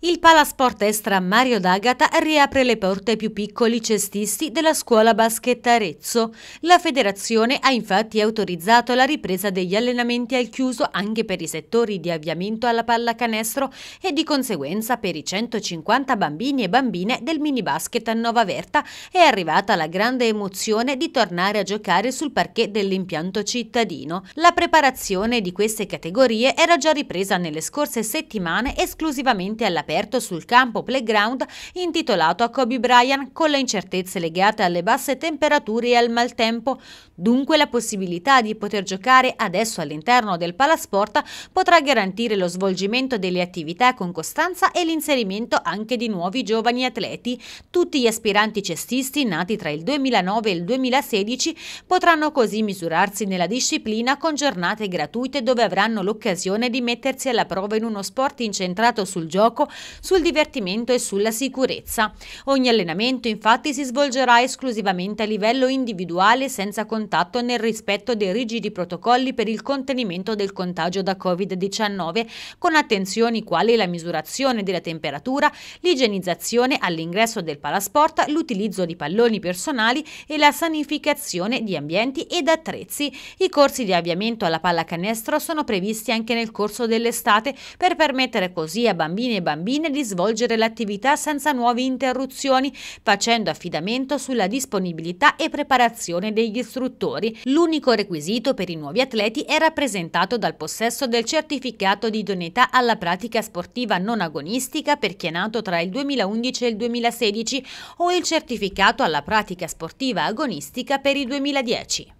Il Palasport Estra Mario D'Agata riapre le porte ai più piccoli cestisti della scuola basket Arezzo. La federazione ha infatti autorizzato la ripresa degli allenamenti al chiuso anche per i settori di avviamento alla pallacanestro e di conseguenza per i 150 bambini e bambine del mini basket a Nova Verta è arrivata la grande emozione di tornare a giocare sul parquet dell'impianto cittadino. La preparazione di queste categorie era già ripresa nelle scorse settimane esclusivamente alla aperto sul campo playground intitolato a Kobe Bryant con le incertezze legate alle basse temperature e al maltempo. Dunque la possibilità di poter giocare adesso all'interno del palasport potrà garantire lo svolgimento delle attività con costanza e l'inserimento anche di nuovi giovani atleti. Tutti gli aspiranti cestisti nati tra il 2009 e il 2016 potranno così misurarsi nella disciplina con giornate gratuite dove avranno l'occasione di mettersi alla prova in uno sport incentrato sul gioco sul divertimento e sulla sicurezza. Ogni allenamento infatti si svolgerà esclusivamente a livello individuale senza contatto nel rispetto dei rigidi protocolli per il contenimento del contagio da Covid-19 con attenzioni quali la misurazione della temperatura, l'igienizzazione all'ingresso del palasport, l'utilizzo di palloni personali e la sanificazione di ambienti ed attrezzi. I corsi di avviamento alla pallacanestro sono previsti anche nel corso dell'estate per permettere così a bambini e bambini Sabine di svolgere l'attività senza nuove interruzioni, facendo affidamento sulla disponibilità e preparazione degli istruttori. L'unico requisito per i nuovi atleti è rappresentato dal possesso del certificato di idoneità alla pratica sportiva non agonistica per chi è nato tra il 2011 e il 2016 o il certificato alla pratica sportiva agonistica per il 2010.